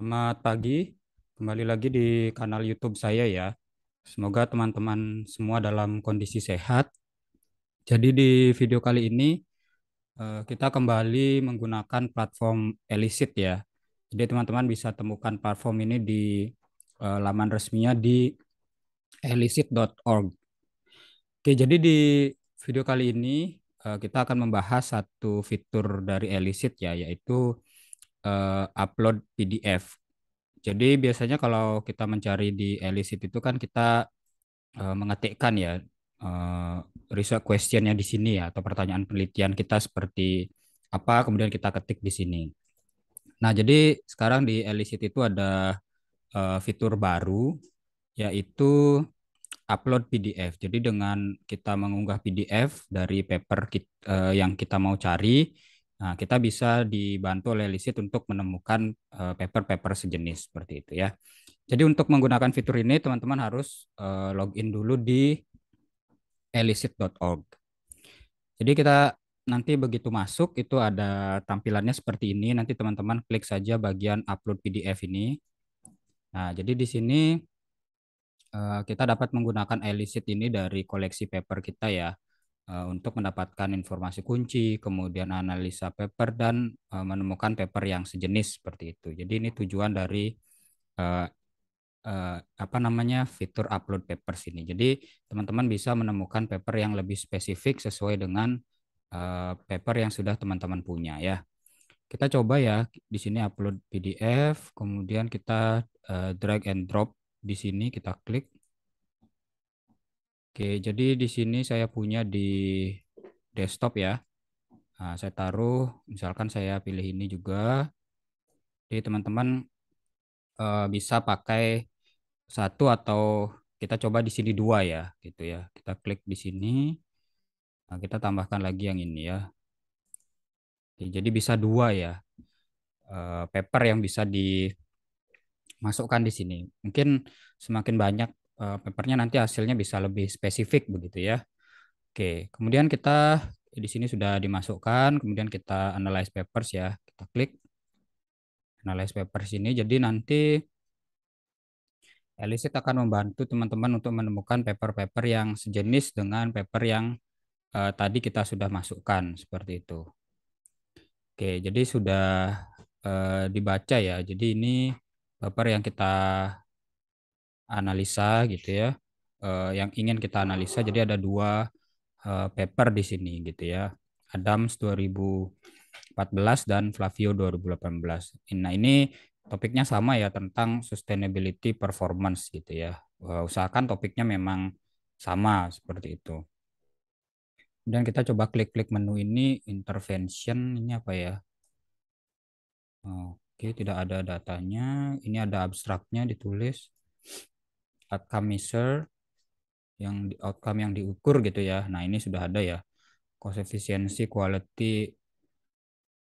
Selamat pagi, kembali lagi di kanal YouTube saya ya. Semoga teman-teman semua dalam kondisi sehat. Jadi di video kali ini eh, kita kembali menggunakan platform Elicit ya. Jadi teman-teman bisa temukan platform ini di eh, laman resminya di elicit.org. Oke, jadi di video kali ini eh, kita akan membahas satu fitur dari Elicit ya, yaitu uh, upload PDF. Jadi biasanya kalau kita mencari di Elicit itu kan kita uh, mengetikkan ya uh, research questionnya di sini ya atau pertanyaan penelitian kita seperti apa kemudian kita ketik di sini. Nah jadi sekarang di Elicit itu ada uh, fitur baru yaitu upload PDF. Jadi dengan kita mengunggah PDF dari paper kita, uh, yang kita mau cari, Nah, kita bisa dibantu oleh Lisit untuk menemukan eh, paper-paper sejenis seperti itu ya. Jadi untuk menggunakan fitur ini teman-teman harus eh, login dulu di elisit.org. Jadi kita nanti begitu masuk itu ada tampilannya seperti ini. Nanti teman-teman klik saja bagian upload PDF ini. Nah, jadi di sini eh, kita dapat menggunakan elisit ini dari koleksi paper kita ya. Eh, untuk mendapatkan informasi kunci, kemudian analisa paper dan eh, menemukan paper yang sejenis seperti itu. Jadi ini tujuan dari eh, apa namanya fitur upload papers sini. Jadi teman-teman bisa menemukan paper yang lebih spesifik sesuai dengan paper yang sudah teman-teman punya ya. Kita coba ya di sini upload PDF, kemudian kita drag and drop di sini kita klik Oke, jadi di sini saya punya di desktop ya. Nah, saya taruh, misalkan saya pilih ini juga. Jadi teman-teman eh, bisa pakai satu atau kita coba di sini dua ya, gitu ya. Kita klik di sini. Nah, kita tambahkan lagi yang ini ya. Oke, jadi bisa dua ya eh, paper yang bisa dimasukkan di sini. Mungkin semakin banyak uh, papernya nanti hasilnya bisa lebih spesifik begitu ya. Oke, kemudian kita di sini sudah dimasukkan, kemudian kita analyze papers ya. Kita klik analyze papers ini. Jadi nanti Elisit akan membantu teman-teman untuk menemukan paper-paper yang sejenis dengan paper yang uh, tadi kita sudah masukkan seperti itu. Oke, jadi sudah uh, dibaca ya. Jadi ini paper yang kita analisa gitu ya uh, yang ingin kita analisa. Jadi ada dua uh, paper di sini gitu ya. Adams 2014 dan Flavio 2018. Nah ini topiknya sama ya tentang sustainability performance gitu ya. Uh, usahakan topiknya memang sama seperti itu. Dan kita coba klik-klik menu ini intervention ini apa ya? Oke, tidak ada datanya. Ini ada abstraknya ditulis outcome measure yang outcome yang diukur gitu ya. Nah, ini sudah ada ya. Cost efficiency, quality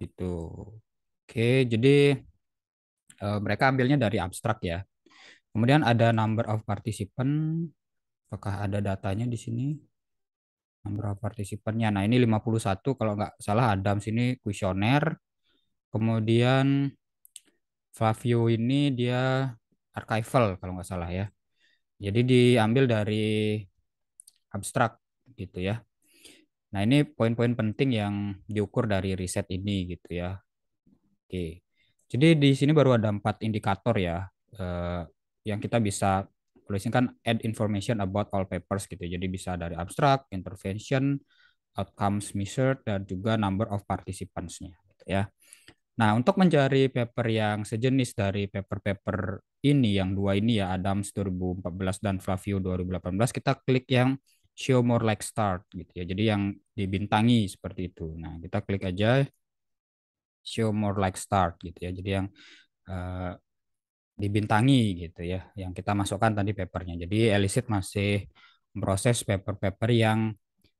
itu. Oke, jadi e, mereka ambilnya dari abstrak ya. Kemudian ada number of participant. Apakah ada datanya di sini? Number of participantnya. Nah, ini 51 kalau nggak salah Adam sini kuesioner. Kemudian Flavio ini dia archival kalau nggak salah ya. Jadi diambil dari abstrak gitu ya. Nah, ini poin-poin penting yang diukur dari riset ini gitu ya. Oke. Jadi di sini baru ada empat indikator ya eh, yang kita bisa tuliskan kan add information about all papers gitu. Jadi bisa dari abstrak, intervention, outcomes measured dan juga number of participants gitu ya. Nah, untuk mencari paper yang sejenis dari paper-paper ini, yang dua ini ya, Adams 2014 dan Flavio 2018, kita klik yang show more like start gitu ya. Jadi yang dibintangi seperti itu. Nah, kita klik aja show more like start gitu ya. Jadi yang uh, dibintangi gitu ya, yang kita masukkan tadi papernya. Jadi Elisit masih proses paper-paper yang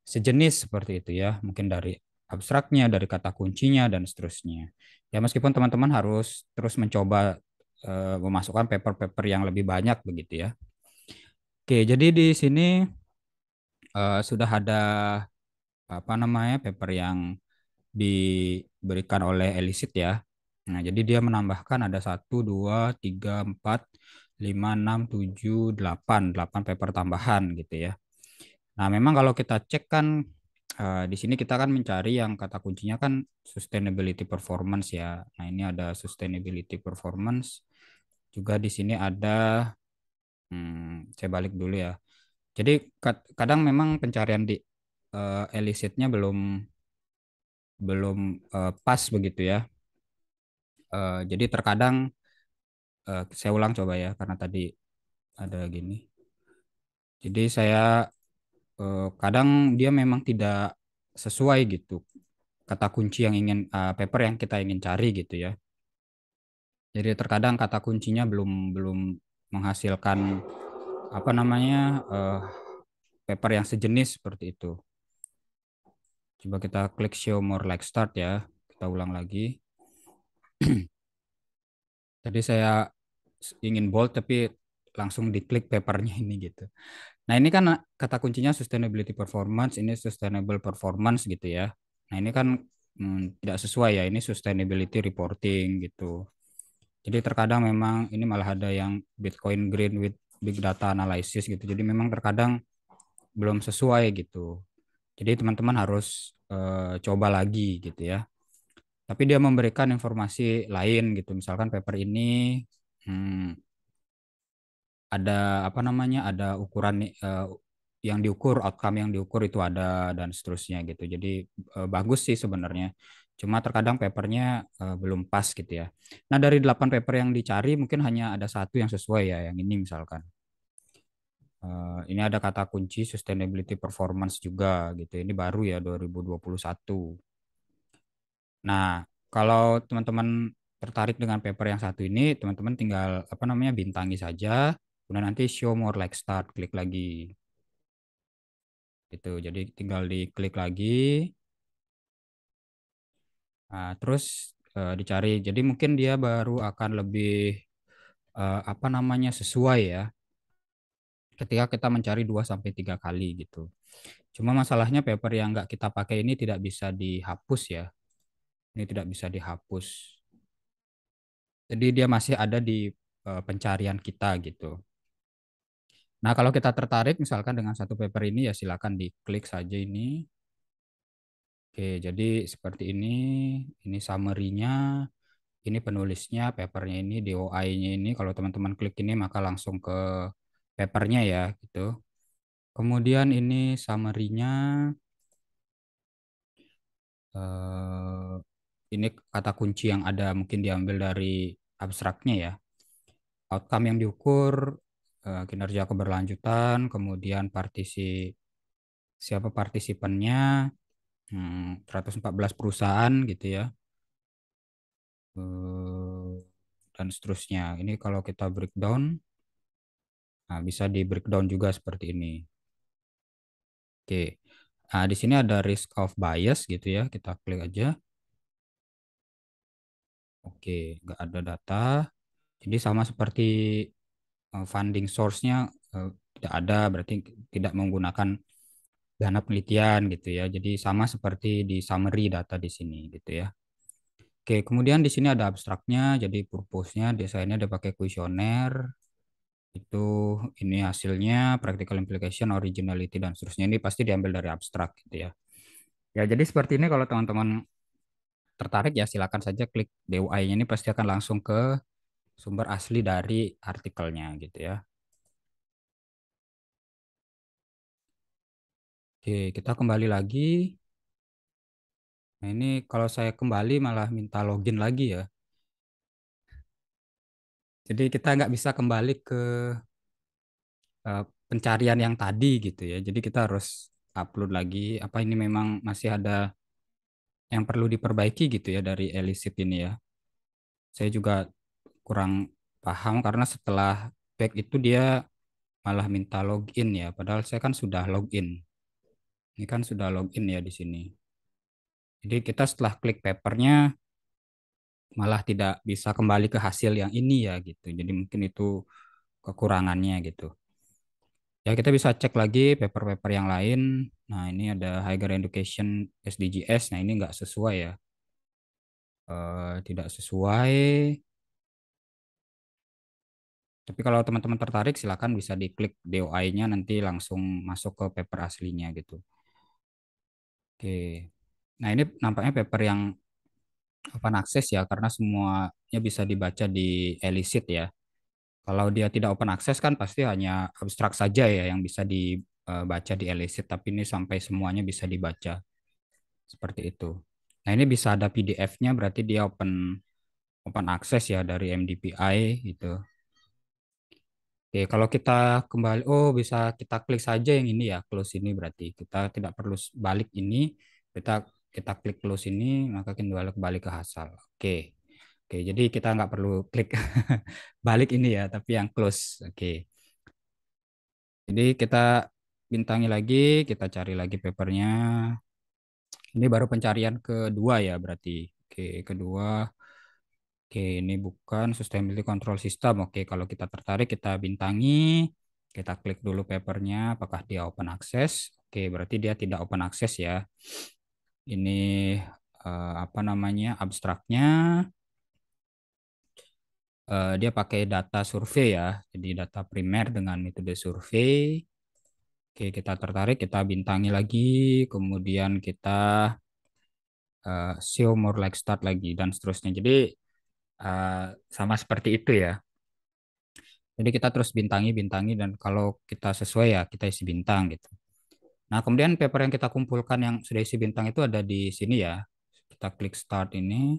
sejenis seperti itu ya, mungkin dari abstraknya, dari kata kuncinya, dan seterusnya. Ya meskipun teman-teman harus terus mencoba uh, memasukkan paper-paper yang lebih banyak begitu ya. Oke, jadi di sini uh, sudah ada apa namanya paper yang diberikan oleh Elisit ya. Nah, jadi dia menambahkan ada satu, dua, tiga, empat, lima, enam, tujuh, delapan, delapan paper tambahan gitu ya. Nah, memang kalau kita cek kan Eh, di sini kita kan mencari yang kata kuncinya kan sustainability performance ya. Nah, ini ada sustainability performance. Juga di sini ada hmm, saya balik dulu ya. Jadi kadang memang pencarian di uh, eh, elicitnya belum belum uh, pas begitu ya. Uh, jadi terkadang uh, saya ulang coba ya karena tadi ada gini. Jadi saya Eh, kadang dia memang tidak sesuai gitu kata kunci yang ingin uh, paper yang kita ingin cari gitu ya. Jadi terkadang kata kuncinya belum belum menghasilkan apa namanya uh, paper yang sejenis seperti itu. Coba kita klik show more like start ya. Kita ulang lagi. Tadi saya ingin bold tapi langsung diklik papernya ini gitu. Nah ini kan eh, kata kuncinya sustainability performance, ini sustainable performance gitu ya. Nah ini kan hmm, tidak sesuai ya, ini sustainability reporting gitu. Jadi terkadang memang ini malah ada yang Bitcoin Green with Big Data Analysis gitu. Jadi memang terkadang belum sesuai gitu. Jadi teman-teman harus e, coba lagi gitu ya. Tapi dia memberikan informasi lain gitu. Misalkan paper ini hmm, ada apa namanya ada ukuran uh, yang diukur outcome yang diukur itu ada dan seterusnya gitu jadi uh, bagus sih sebenarnya cuma terkadang papernya uh, belum pas gitu ya nah dari 8 paper yang dicari mungkin hanya ada satu yang sesuai ya yang ini misalkan uh, ini ada kata kunci sustainability performance juga gitu ini baru ya 2021 nah kalau teman-teman tertarik dengan paper yang satu ini teman-teman tinggal apa namanya bintangi saja kemudian nanti show more like start klik lagi itu jadi tinggal di klik lagi nah, terus uh, dicari jadi mungkin dia baru akan lebih uh, apa namanya sesuai ya ketika kita mencari 2 sampai tiga kali gitu. Cuma masalahnya paper yang nggak kita pakai ini tidak bisa dihapus ya. Ini tidak bisa dihapus. Jadi dia masih ada di eh, pencarian kita gitu. Nah, kalau kita tertarik misalkan dengan satu paper ini ya silakan diklik saja ini. Oke, jadi seperti ini, ini summary-nya, ini penulisnya, papernya ini, DOI-nya ini. Kalau teman-teman klik ini maka langsung ke papernya ya gitu. Kemudian ini summary-nya. Uh, ini kata kunci yang ada mungkin diambil dari abstraknya ya. Outcome yang diukur Eh, kinerja keberlanjutan, kemudian partisi siapa partisipannya, 114 hmm, perusahaan gitu ya, eh, dan seterusnya. Ini kalau kita breakdown, nah, bisa di breakdown juga seperti ini. Oke, nah, di sini ada risk of bias gitu ya, kita klik aja. Oke, nggak ada data. Jadi sama seperti Eh, funding source-nya eh, tidak ada, berarti tidak menggunakan dana penelitian gitu ya. Jadi sama seperti di summary data di sini gitu ya. Oke, kemudian di sini ada abstraknya, jadi purpose-nya, desainnya ada pakai kuesioner, itu ini hasilnya, practical implication, originality, dan seterusnya. Ini pasti diambil dari abstrak gitu ya. Ya, jadi seperti ini kalau teman-teman tertarik ya silakan saja klik DOI-nya ini pasti akan langsung ke sumber asli dari artikelnya gitu ya. Oke, kita kembali lagi. Nah, ini kalau saya kembali malah minta login lagi ya. Jadi kita nggak bisa kembali ke uh, pencarian yang tadi gitu ya. Jadi kita harus upload lagi. Apa ini memang masih ada yang perlu diperbaiki gitu ya dari elicit ini ya. Saya juga kurang paham karena setelah back itu dia malah minta login ya padahal saya kan sudah login ini kan sudah login ya di sini jadi kita setelah klik papernya malah tidak bisa kembali ke hasil yang ini ya gitu jadi mungkin itu kekurangannya gitu ya kita bisa cek lagi paper-paper yang lain nah ini ada higher education SDGs nah ini nggak sesuai ya e, tidak sesuai tapi kalau teman-teman tertarik silahkan bisa diklik DOI-nya nanti langsung masuk ke paper aslinya gitu. Oke. Nah, ini nampaknya paper yang open access ya karena semuanya bisa dibaca di Elicit ya. Kalau dia tidak open access kan pasti hanya abstrak saja ya yang bisa dibaca eh, di Elicit, tapi ini sampai semuanya bisa dibaca. Seperti itu. Nah, ini bisa ada PDF-nya berarti dia open open access ya dari MDPI gitu Oke, kalau kita kembali, oh bisa kita klik saja yang ini ya, close ini berarti kita tidak perlu balik ini, kita kita klik close ini, maka kembali kembali ke hasil. Oke, oke, jadi kita nggak perlu klik balik ini ya, tapi yang close. Oke, jadi kita bintangi lagi, kita cari lagi papernya. Ini baru pencarian kedua ya berarti. Oke, kedua Oke, ini bukan sustainability control system. Oke, kalau kita tertarik kita bintangi, kita klik dulu papernya apakah dia open access. Oke, berarti dia tidak open access ya. Ini eh, apa namanya? abstraknya. Eh, dia pakai data survei ya. Jadi data primer dengan metode survei. Oke, kita tertarik, kita bintangi lagi, kemudian kita uh, show more like start lagi dan seterusnya. Jadi Eh, sama seperti itu ya. Jadi kita terus bintangi-bintangi dan kalau kita sesuai ya kita isi bintang gitu. Nah kemudian paper yang kita kumpulkan yang sudah isi bintang itu ada di sini ya. Kita klik start ini.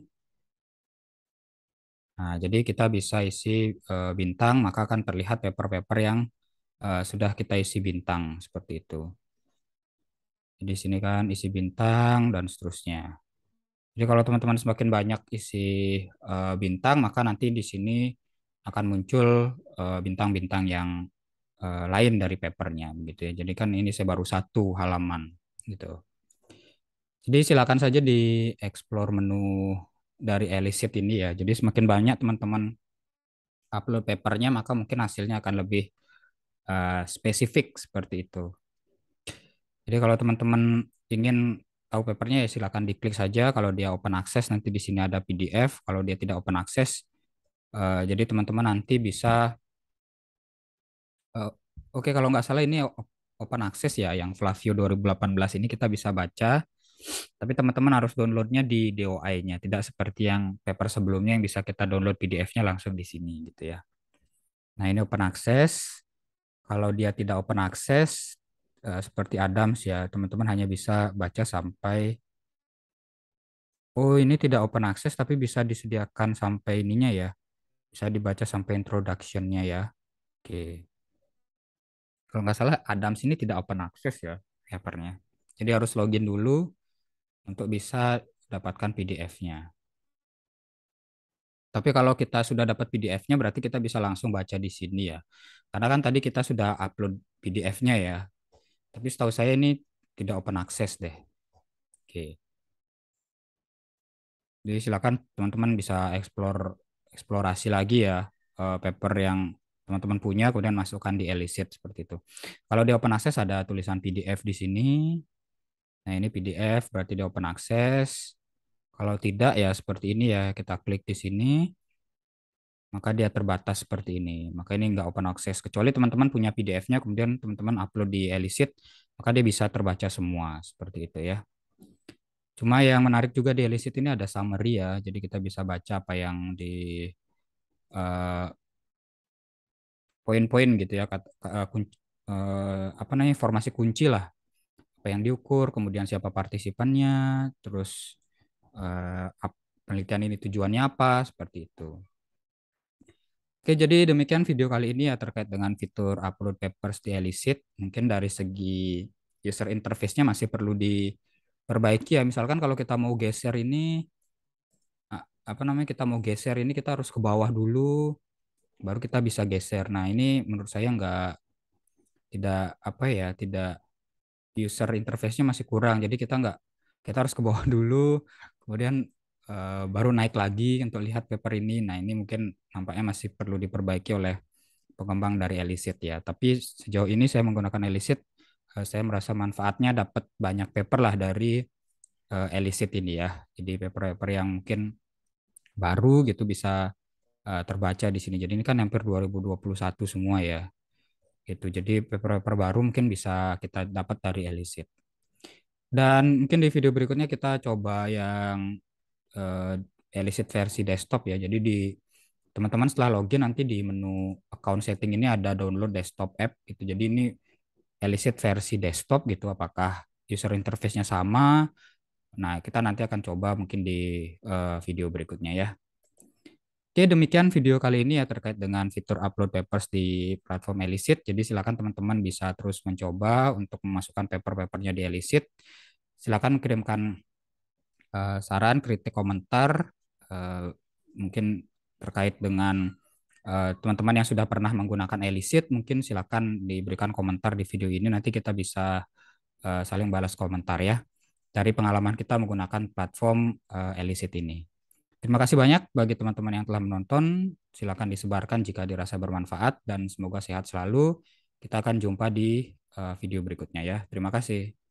Nah jadi kita bisa isi uh, bintang maka akan terlihat paper-paper yang uh, sudah kita isi bintang seperti itu. Jadi sini kan isi bintang dan seterusnya. Jadi kalau teman-teman semakin banyak isi uh, bintang, maka nanti di sini akan muncul bintang eh, bintang-bintang yang uh, lain dari papernya, begitu ya. Jadi kan ini saya baru satu halaman, gitu. Jadi silakan saja di explore menu dari Elicit ini ya. Jadi semakin banyak teman-teman upload papernya, maka mungkin hasilnya akan lebih uh, spesifik seperti itu. Jadi kalau teman-teman ingin tahu papernya ya silakan diklik saja kalau dia open access nanti di sini ada PDF kalau dia tidak open access uh, jadi teman-teman nanti bisa uh, oke okay, kalau nggak salah ini open access ya yang Flavio 2018 ini kita bisa baca tapi teman-teman harus downloadnya di DOI-nya tidak seperti yang paper sebelumnya yang bisa kita download PDF-nya langsung di sini gitu ya nah ini open access kalau dia tidak open access Eh, seperti Adams ya, teman-teman hanya bisa baca sampai oh ini tidak open access tapi bisa disediakan sampai ininya ya. Bisa dibaca sampai introductionnya ya. Oke. Kalau nggak salah Adams ini tidak open access ya papernya. Jadi harus login dulu untuk bisa dapatkan PDF-nya. Tapi kalau kita sudah dapat PDF-nya berarti kita bisa langsung baca di sini ya. Karena kan tadi kita sudah upload PDF-nya ya. Tapi setahu saya ini tidak open access deh. Oke. Jadi silakan teman-teman bisa explore eksplorasi lagi ya uh, paper yang teman-teman punya kemudian masukkan di Elicit seperti itu. Kalau di open access ada tulisan PDF di sini. Nah, ini PDF berarti di open access. Kalau tidak ya seperti ini ya, kita klik di sini maka dia terbatas seperti ini. Maka ini nggak open access. Kecuali teman-teman punya PDF-nya, kemudian teman-teman upload di Elicit, maka dia bisa terbaca semua seperti itu ya. Cuma yang menarik juga di Elicit ini ada summary ya, jadi kita bisa baca apa yang di eh, poin-poin uh, gitu ya, kata, uh, eh, kunci, uh, eh, apa namanya informasi kunci lah, apa yang diukur, kemudian siapa partisipannya, terus uh, penelitian ini tujuannya apa, seperti itu. Oke, jadi demikian video kali ini ya terkait dengan fitur upload papers di Elicit. Mungkin dari segi user interface-nya masih perlu diperbaiki ya. Misalkan kalau kita mau geser ini, apa namanya, kita mau geser ini kita harus ke bawah dulu, baru kita bisa geser. Nah ini menurut saya nggak, tidak apa ya, tidak user interface-nya masih kurang. Jadi kita nggak, kita harus ke bawah dulu, kemudian Eh, baru naik lagi untuk lihat paper ini. Nah, ini mungkin nampaknya masih perlu diperbaiki oleh pengembang dari Elicit ya. Tapi sejauh ini saya menggunakan Elicit, eh, saya merasa manfaatnya dapat banyak paper lah dari eh, Elicit ini ya. Jadi paper-paper yang mungkin baru gitu bisa terbaca di sini. Jadi ini kan hampir 2021 semua ya. Gitu. Jadi paper-paper baru mungkin bisa kita dapat dari Elicit. Dan mungkin di video berikutnya kita coba yang uh, eh, Elicit versi desktop ya. Jadi di teman-teman setelah login nanti di menu account setting ini ada download desktop app gitu. Jadi ini Elicit versi desktop gitu apakah user interface-nya sama. Nah, kita nanti akan coba mungkin di uh, video berikutnya ya. Oke, demikian video kali ini ya terkait dengan fitur upload papers di platform Elicit. Jadi silakan teman-teman bisa terus mencoba untuk memasukkan paper-papernya di Elicit. Silakan kirimkan Eh, saran, kritik, komentar uh, mungkin terkait dengan eh, teman-teman uh, yang sudah pernah menggunakan Elicit mungkin silakan diberikan komentar di video ini nanti kita bisa uh, saling balas komentar ya dari pengalaman kita menggunakan platform uh, Elicit ini. Terima kasih banyak bagi teman-teman yang telah menonton. Silakan disebarkan jika dirasa bermanfaat dan semoga sehat selalu. Kita akan jumpa di video berikutnya ya. Terima kasih.